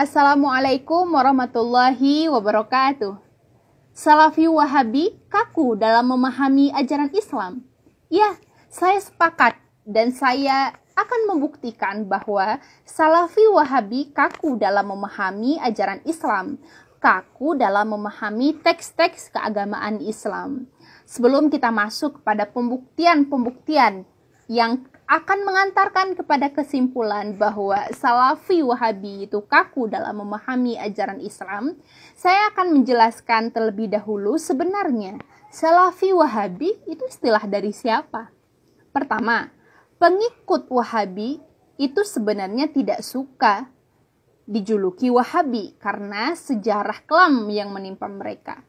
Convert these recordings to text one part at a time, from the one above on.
Assalamualaikum warahmatullahi wabarakatuh. Salafi Wahabi kaku dalam memahami ajaran Islam. Ya, saya sepakat dan saya akan membuktikan bahwa Salafi Wahabi kaku dalam memahami ajaran Islam, kaku dalam memahami teks-teks keagamaan Islam. Sebelum kita masuk pada pembuktian-pembuktian yang akan mengantarkan kepada kesimpulan bahwa Salafi Wahabi itu kaku dalam memahami ajaran Islam, saya akan menjelaskan terlebih dahulu sebenarnya Salafi Wahabi itu istilah dari siapa. Pertama, pengikut Wahabi itu sebenarnya tidak suka dijuluki Wahabi karena sejarah kelam yang menimpa mereka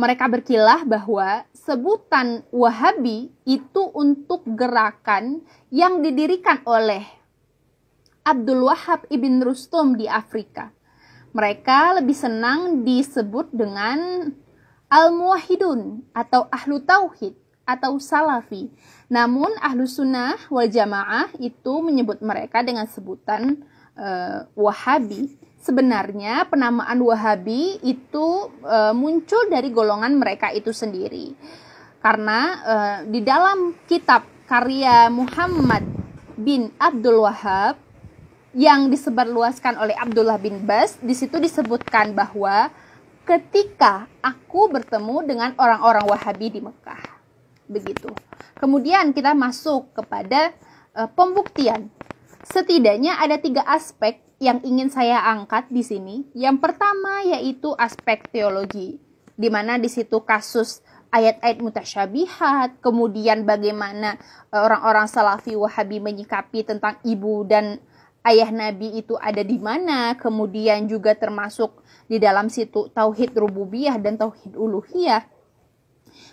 mereka berkilah bahwa sebutan Wahabi itu untuk gerakan yang didirikan oleh Abdul Wahab ibn Rustum di Afrika. Mereka lebih senang disebut dengan Al-Muwahidun atau Ahlu Tauhid atau Salafi. Namun Ahlu Sunnah wal Jamaah itu menyebut mereka dengan sebutan uh, Wahabi Sebenarnya penamaan Wahabi itu e, muncul dari golongan mereka itu sendiri. Karena e, di dalam kitab karya Muhammad bin Abdul Wahab yang disebarluaskan oleh Abdullah bin Bas, di situ disebutkan bahwa ketika aku bertemu dengan orang-orang Wahabi di Mekah. Begitu. Kemudian kita masuk kepada e, pembuktian Setidaknya ada tiga aspek yang ingin saya angkat di sini. Yang pertama yaitu aspek teologi, di mana di situ kasus ayat-ayat mutasyabihat, kemudian bagaimana e, orang-orang salafi wahabi menyikapi tentang ibu dan ayah nabi itu ada di mana, kemudian juga termasuk di dalam situ tauhid rububiyah dan tauhid uluhiyah.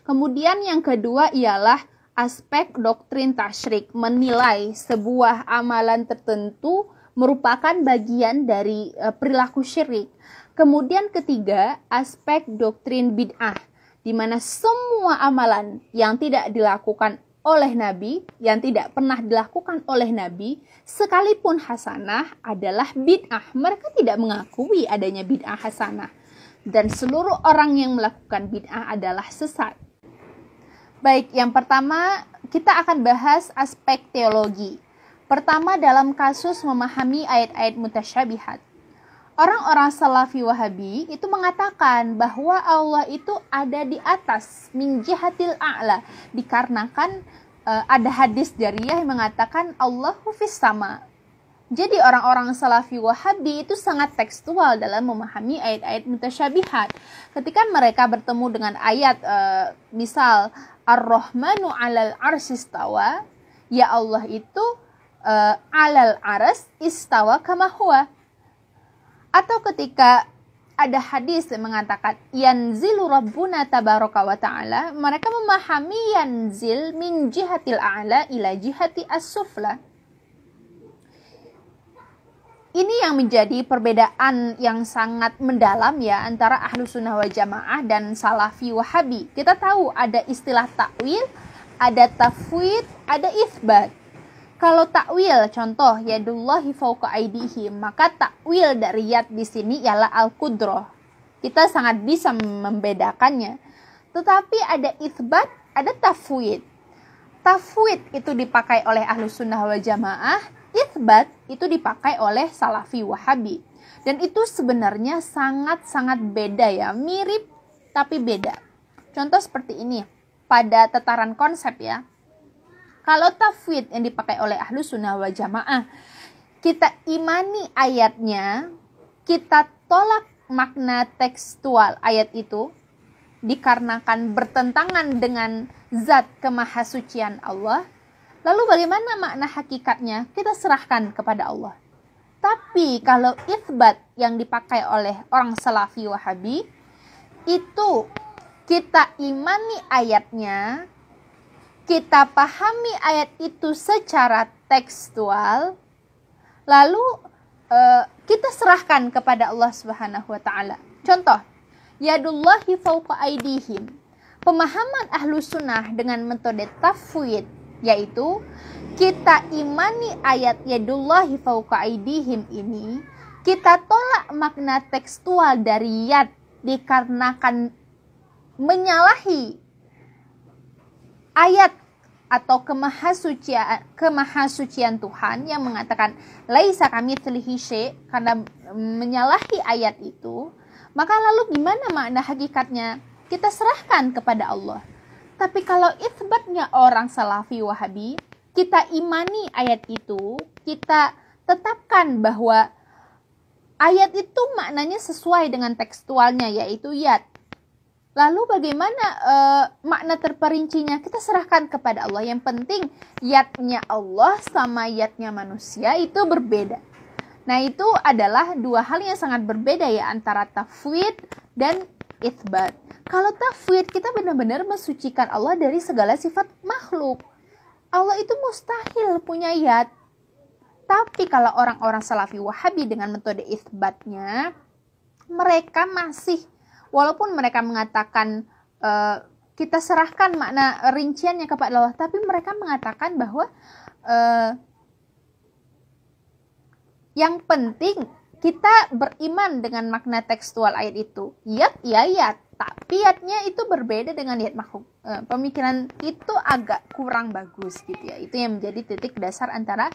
Kemudian yang kedua ialah aspek doktrin tasyrik menilai sebuah amalan tertentu merupakan bagian dari eh, perilaku syirik. Kemudian ketiga, aspek doktrin bid'ah di mana semua amalan yang tidak dilakukan oleh Nabi, yang tidak pernah dilakukan oleh Nabi, sekalipun hasanah adalah bid'ah. Mereka tidak mengakui adanya bid'ah hasanah. Dan seluruh orang yang melakukan bid'ah adalah sesat. Baik, yang pertama kita akan bahas aspek teologi. Pertama dalam kasus memahami ayat-ayat mutasyabihat. Orang-orang salafi wahabi itu mengatakan bahwa Allah itu ada di atas jihatil a'la dikarenakan uh, ada hadis jariyah yang mengatakan Allahu fis sama. Jadi orang-orang salafi wahabi itu sangat tekstual dalam memahami ayat-ayat mutasyabihat. Ketika mereka bertemu dengan ayat uh, misal Ar-Rahmanu 'alal arsistawa. Ya Allah itu uh, 'alal aras istawa kama huwa. Atau ketika ada hadis yang mengatakan yanzilu rabbuna tabaraka wa ta'ala mereka memahami yanzil min jihatil a'la ila jihati as-sufla yang menjadi perbedaan yang sangat mendalam ya antara ahlu sunnah wal jamaah dan salafi wahabi. Kita tahu ada istilah takwil, ada tafwid, ada isbat. Kalau takwil contoh ya dullahi fauqa aidihi, maka takwil dari yad di sini ialah al-qudroh. Kita sangat bisa membedakannya. Tetapi ada isbat, ada tafwid. Tafwid itu dipakai oleh ahlu sunnah wal jamaah, Ithbat itu dipakai oleh Salafi Wahabi. Dan itu sebenarnya sangat-sangat beda ya, mirip tapi beda. Contoh seperti ini, pada tataran konsep ya. Kalau tafwid yang dipakai oleh ahlu sunnah wa jamaah, kita imani ayatnya, kita tolak makna tekstual ayat itu, dikarenakan bertentangan dengan zat kemahasucian Allah, Lalu bagaimana makna hakikatnya? Kita serahkan kepada Allah. Tapi kalau isbat yang dipakai oleh orang salafi wahabi, itu kita imani ayatnya, kita pahami ayat itu secara tekstual, lalu eh, kita serahkan kepada Allah Subhanahu wa taala. Contoh, yadullahi fauqa aidihim. Pemahaman ahlu sunnah dengan metode tafwid yaitu kita imani ayat yadullahi fauqa aidihim ini, kita tolak makna tekstual dari yad dikarenakan menyalahi ayat atau kemahasucian kemahasucian Tuhan yang mengatakan laisa kami selihishe karena menyalahi ayat itu maka lalu gimana makna hakikatnya kita serahkan kepada Allah tapi kalau isbatnya orang salafi wahabi, kita imani ayat itu, kita tetapkan bahwa ayat itu maknanya sesuai dengan tekstualnya yaitu yat. Lalu bagaimana uh, makna terperincinya? Kita serahkan kepada Allah. Yang penting yatnya Allah sama yatnya manusia itu berbeda. Nah, itu adalah dua hal yang sangat berbeda ya antara tafwid dan isbat. Kalau tafwid kita benar-benar mensucikan Allah dari segala sifat makhluk. Allah itu mustahil punya yad. Tapi kalau orang-orang salafi wahabi dengan metode isbatnya, mereka masih walaupun mereka mengatakan e, kita serahkan makna rinciannya kepada Allah, tapi mereka mengatakan bahwa e, yang penting kita beriman dengan makna tekstual ayat itu. Yat, ya, ya Tapi yatnya itu berbeda dengan yat makhluk. Eh, pemikiran itu agak kurang bagus gitu ya. Itu yang menjadi titik dasar antara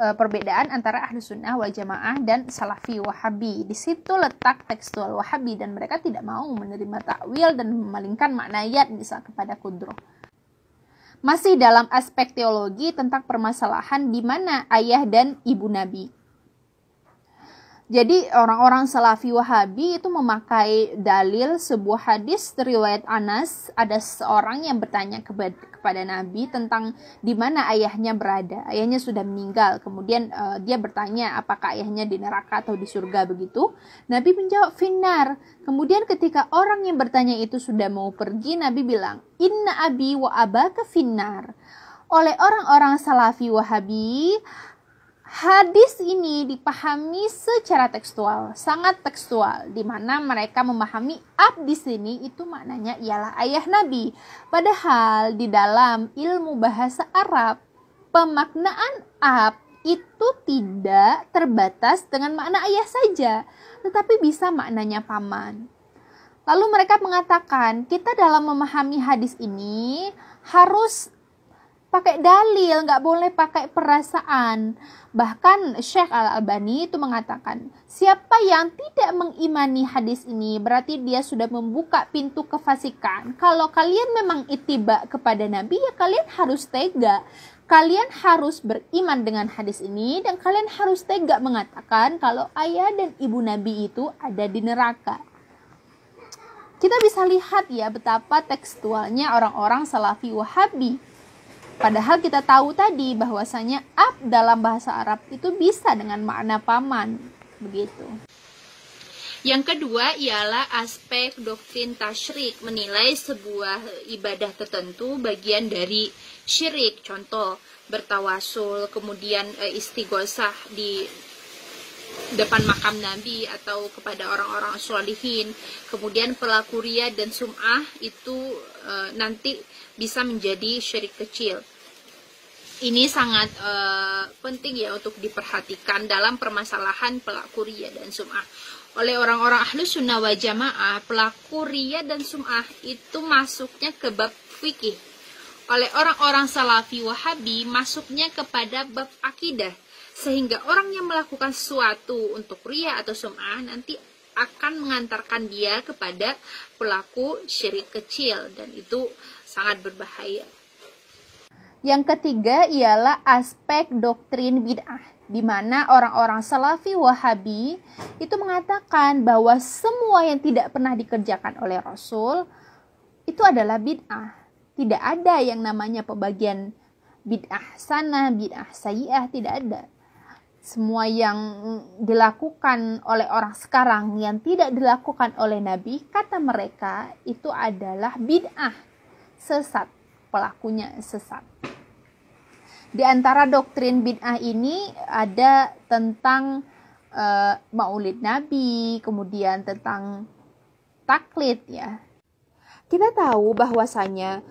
eh, perbedaan antara ahlu sunnah wal jamaah dan salafi wahabi. Di situ letak tekstual wahabi dan mereka tidak mau menerima takwil dan memalingkan makna yat misal kepada kudro masih dalam aspek teologi tentang permasalahan di mana ayah dan ibu Nabi. Jadi orang-orang Salafi Wahabi itu memakai dalil sebuah hadis riwayat Anas ada seorang yang bertanya kepada, Nabi tentang di mana ayahnya berada. Ayahnya sudah meninggal. Kemudian uh, dia bertanya apakah ayahnya di neraka atau di surga begitu. Nabi menjawab finar. Kemudian ketika orang yang bertanya itu sudah mau pergi, Nabi bilang, "Inna abi wa abaka finar." Oleh orang-orang Salafi Wahabi Hadis ini dipahami secara tekstual, sangat tekstual, di mana mereka memahami ab di sini itu maknanya ialah ayah Nabi. Padahal di dalam ilmu bahasa Arab, pemaknaan ab itu tidak terbatas dengan makna ayah saja, tetapi bisa maknanya paman. Lalu mereka mengatakan, kita dalam memahami hadis ini harus pakai dalil, nggak boleh pakai perasaan. Bahkan Syekh Al Albani itu mengatakan, siapa yang tidak mengimani hadis ini berarti dia sudah membuka pintu kefasikan. Kalau kalian memang itiba kepada Nabi ya kalian harus tega. Kalian harus beriman dengan hadis ini dan kalian harus tega mengatakan kalau ayah dan ibu Nabi itu ada di neraka kita bisa lihat ya betapa tekstualnya orang-orang salafi wahabi Padahal kita tahu tadi bahwasanya ab dalam bahasa Arab itu bisa dengan makna paman, begitu. Yang kedua ialah aspek doktrin tasyrik menilai sebuah ibadah tertentu bagian dari syirik. Contoh bertawasul, kemudian eh, istighosah di depan makam Nabi atau kepada orang-orang sholihin. Kemudian pelakuria dan sum'ah itu eh, nanti bisa menjadi syirik kecil ini sangat uh, penting ya untuk diperhatikan dalam permasalahan pelaku ria dan sum'ah. Oleh orang-orang ahlu sunnah wa jamaah, pelaku ria dan sum'ah itu masuknya ke bab fikih. Oleh orang-orang salafi wahabi, masuknya kepada bab akidah. Sehingga orang yang melakukan sesuatu untuk ria atau sum'ah nanti akan mengantarkan dia kepada pelaku syirik kecil dan itu sangat berbahaya. Yang ketiga ialah aspek doktrin bid'ah, di mana orang-orang Salafi Wahabi itu mengatakan bahwa semua yang tidak pernah dikerjakan oleh Rasul itu adalah bid'ah. Tidak ada yang namanya pembagian bid'ah sana, bid'ah sayi'ah, tidak ada. Semua yang dilakukan oleh orang sekarang yang tidak dilakukan oleh Nabi, kata mereka itu adalah bid'ah, sesat, pelakunya sesat. Di antara doktrin bid'ah ini ada tentang uh, maulid nabi, kemudian tentang taklid ya. Kita tahu bahwasanya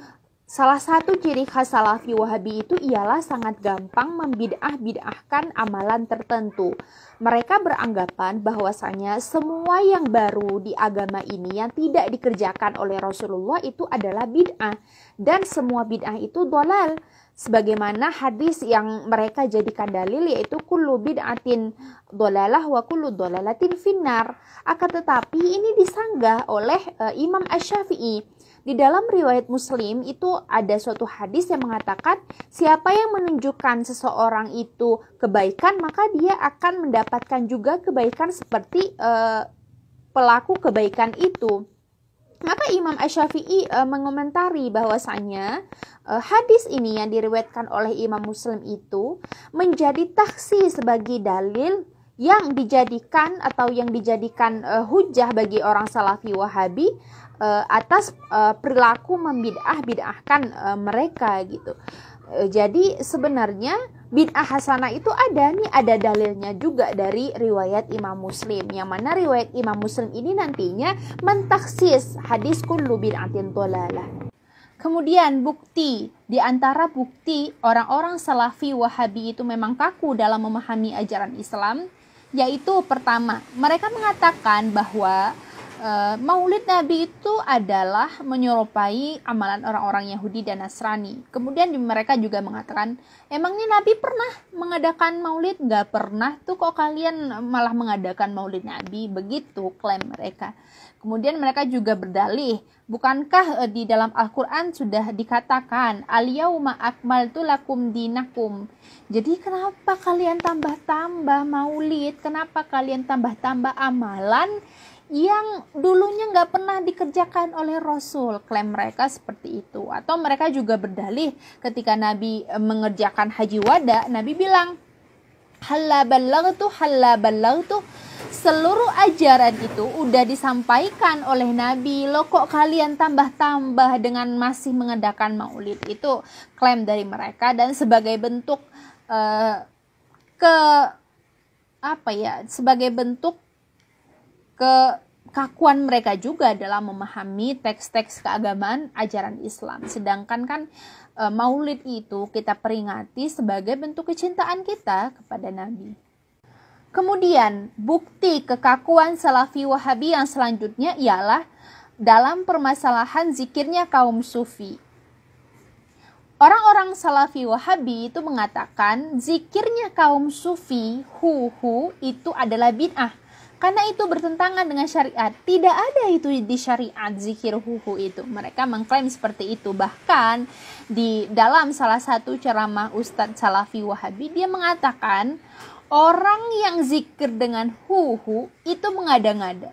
salah satu ciri khas salafi wahabi itu ialah sangat gampang membidah-bidahkan amalan tertentu. Mereka beranggapan bahwasanya semua yang baru di agama ini yang tidak dikerjakan oleh Rasulullah itu adalah bid'ah dan semua bid'ah itu dolal sebagaimana hadis yang mereka jadikan dalil yaitu kullu bid'atin dolalah wa kullu dolalatin finnar akan tetapi ini disanggah oleh uh, Imam Asy-Syafi'i di dalam riwayat Muslim itu ada suatu hadis yang mengatakan siapa yang menunjukkan seseorang itu kebaikan maka dia akan mendapatkan juga kebaikan seperti uh, pelaku kebaikan itu maka Imam Asy-Syafi'i uh, mengomentari bahwasanya Eh, hadis ini yang diriwayatkan oleh Imam Muslim itu menjadi taksi sebagai dalil yang dijadikan atau yang dijadikan uh, hujah bagi orang salafi wahabi uh, atas uh, perilaku membidah bidahkan uh, mereka gitu. Uh, jadi sebenarnya bid'ah hasanah itu ada nih ada dalilnya juga dari riwayat Imam Muslim yang mana riwayat Imam Muslim ini nantinya mentaksis hadis kullu bid'atin dolalah Kemudian bukti, di antara bukti orang-orang salafi wahabi itu memang kaku dalam memahami ajaran Islam, yaitu pertama, mereka mengatakan bahwa e, maulid Nabi itu adalah menyerupai amalan orang-orang Yahudi dan Nasrani. Kemudian mereka juga mengatakan, emangnya Nabi pernah mengadakan maulid? nggak pernah tuh kok kalian malah mengadakan maulid Nabi, begitu klaim mereka. Kemudian mereka juga berdalih, bukankah e, di dalam Al-Quran sudah dikatakan, Al-Yawma akmaltu lakum dinakum. Jadi kenapa kalian tambah-tambah maulid, kenapa kalian tambah-tambah amalan yang dulunya nggak pernah dikerjakan oleh Rasul klaim mereka seperti itu atau mereka juga berdalih ketika Nabi e, mengerjakan haji wada Nabi bilang halla ballagtu halla ballagtu seluruh ajaran itu udah disampaikan oleh Nabi lo kok kalian tambah-tambah dengan masih mengadakan maulid itu klaim dari mereka dan sebagai bentuk uh, ke apa ya sebagai bentuk ke kakuan mereka juga dalam memahami teks-teks keagamaan ajaran Islam. Sedangkan kan e, Maulid itu kita peringati sebagai bentuk kecintaan kita kepada Nabi. Kemudian, bukti kekakuan Salafi Wahabi yang selanjutnya ialah dalam permasalahan zikirnya kaum sufi. Orang-orang Salafi Wahabi itu mengatakan zikirnya kaum sufi, hu hu itu adalah bid'ah karena itu bertentangan dengan syariat. Tidak ada itu di syariat zikir huhu itu. Mereka mengklaim seperti itu. Bahkan di dalam salah satu ceramah Ustadz Salafi Wahabi dia mengatakan orang yang zikir dengan huhu itu mengada-ngada.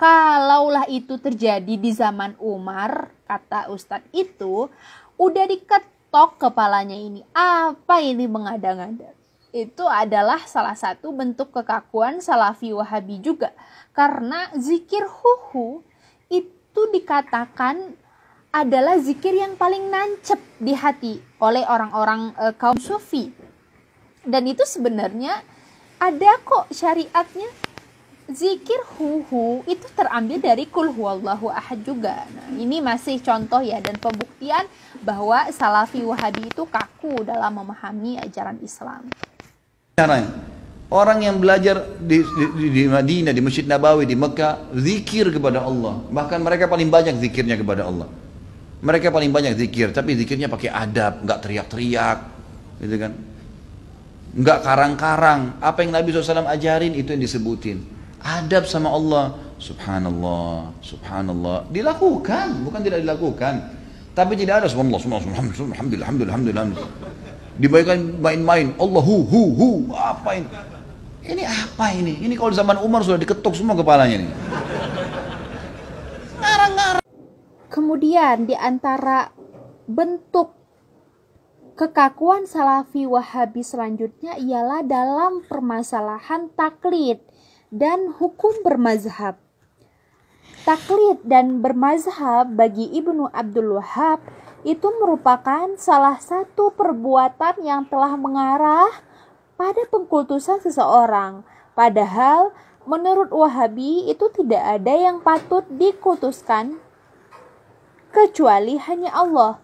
Kalaulah itu terjadi di zaman Umar, kata Ustadz itu, udah diketok kepalanya ini. Apa ini mengada-ngada? itu adalah salah satu bentuk kekakuan Salafi Wahabi juga. Karena zikir huhu itu dikatakan adalah zikir yang paling nancep di hati oleh orang-orang e, kaum sufi. Dan itu sebenarnya ada kok syariatnya. Zikir huhu itu terambil dari kul huwallahu ahad juga. Nah, ini masih contoh ya dan pembuktian bahwa salafi wahabi itu kaku dalam memahami ajaran Islam caranya orang yang belajar di, di, di Madinah di Masjid Nabawi di Mekah zikir kepada Allah bahkan mereka paling banyak zikirnya kepada Allah mereka paling banyak zikir tapi zikirnya pakai adab nggak teriak-teriak gitu kan nggak karang-karang apa yang Nabi SAW ajarin itu yang disebutin adab sama Allah subhanallah subhanallah dilakukan bukan tidak dilakukan tapi tidak ada subhanallah subhanallah subhanallah alhamdulillah alhamdulillah alhamdulillah dibayangkan main-main. Allahu hu hu. Apa ini? Ini apa ini? Ini kalau zaman Umar sudah diketuk semua kepalanya nih. Ngarang-ngarang. Kemudian di antara bentuk kekakuan Salafi Wahabi selanjutnya ialah dalam permasalahan taklid dan hukum bermazhab. Taklid dan bermazhab bagi Ibnu Abdul Wahab itu merupakan salah satu perbuatan yang telah mengarah pada pengkultusan seseorang. Padahal menurut Wahabi itu tidak ada yang patut dikultuskan kecuali hanya Allah.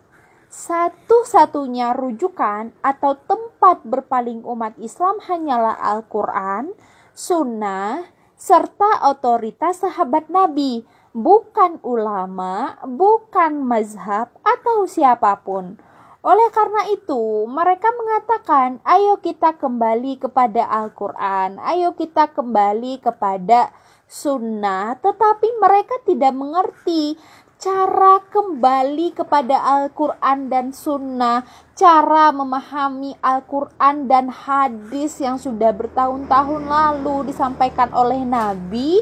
Satu-satunya rujukan atau tempat berpaling umat Islam hanyalah Al-Quran, Sunnah, serta otoritas sahabat Nabi bukan ulama, bukan mazhab, atau siapapun. Oleh karena itu, mereka mengatakan, "Ayo kita kembali kepada Al-Quran, ayo kita kembali kepada sunnah." Tetapi mereka tidak mengerti cara kembali kepada Al-Quran dan Sunnah, cara memahami Al-Quran dan hadis yang sudah bertahun-tahun lalu disampaikan oleh Nabi,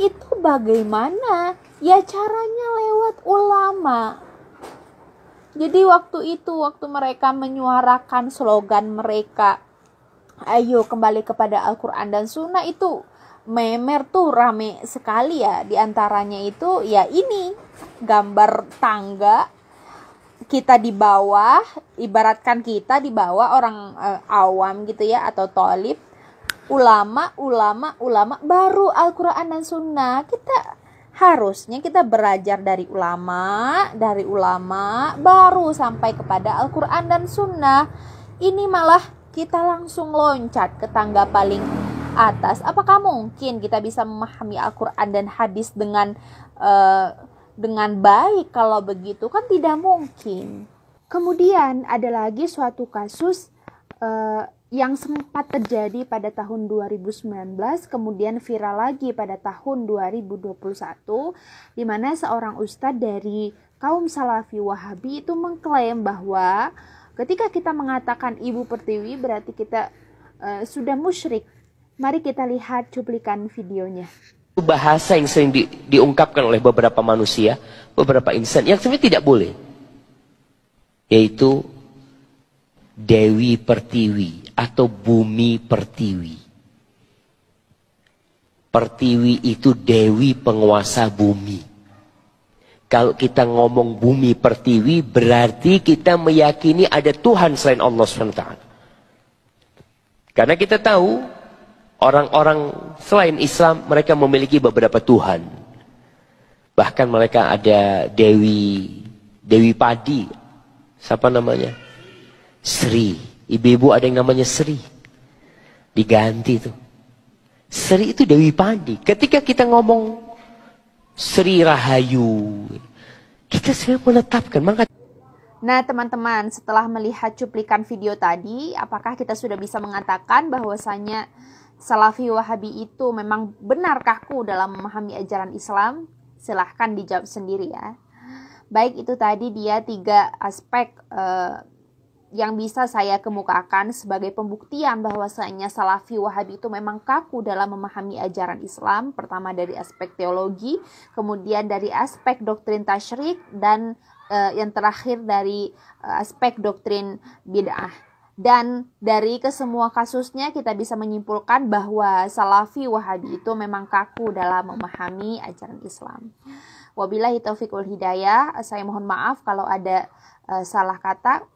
itu bagaimana? Ya caranya lewat ulama. Jadi waktu itu waktu mereka menyuarakan slogan mereka ayo kembali kepada Al-Qur'an dan Sunnah itu memer tuh rame sekali ya diantaranya itu ya ini gambar tangga kita di bawah ibaratkan kita di bawah orang e, awam gitu ya atau tolib ulama, ulama, ulama baru Al-Qur'an dan Sunnah. Kita harusnya kita belajar dari ulama, dari ulama baru sampai kepada Al-Qur'an dan Sunnah. Ini malah kita langsung loncat ke tangga paling atas. Apakah mungkin kita bisa memahami Al-Qur'an dan hadis dengan uh, dengan baik kalau begitu kan tidak mungkin. Kemudian ada lagi suatu kasus uh, yang sempat terjadi pada tahun 2019 kemudian viral lagi pada tahun 2021 di mana seorang ustadz dari kaum salafi wahabi itu mengklaim bahwa ketika kita mengatakan ibu pertiwi berarti kita uh, sudah musyrik mari kita lihat cuplikan videonya bahasa yang sering di, diungkapkan oleh beberapa manusia beberapa insan yang sebenarnya tidak boleh yaitu Dewi Pertiwi atau Bumi Pertiwi. Pertiwi itu Dewi penguasa bumi. Kalau kita ngomong bumi pertiwi berarti kita meyakini ada Tuhan selain Allah SWT. Karena kita tahu orang-orang selain Islam mereka memiliki beberapa Tuhan. Bahkan mereka ada Dewi Dewi Padi. Siapa namanya? Sri. Ibu-ibu ada yang namanya Sri. Diganti itu. Sri itu Dewi Pandi. Ketika kita ngomong Sri Rahayu, kita sudah menetapkan. Maka Nah, teman-teman, setelah melihat cuplikan video tadi, apakah kita sudah bisa mengatakan bahwasanya Salafi Wahabi itu memang benar kaku dalam memahami ajaran Islam? Silahkan dijawab sendiri ya. Baik, itu tadi dia tiga aspek uh, yang bisa saya kemukakan sebagai pembuktian bahwasanya Salafi Wahabi itu memang kaku dalam memahami ajaran Islam, pertama dari aspek teologi, kemudian dari aspek doktrin tasyrik dan eh, yang terakhir dari eh, aspek doktrin bid'ah. Dan dari kesemua kasusnya kita bisa menyimpulkan bahwa Salafi Wahabi itu memang kaku dalam memahami ajaran Islam. Wabillahi taufiq wal hidayah, saya mohon maaf kalau ada eh, salah kata.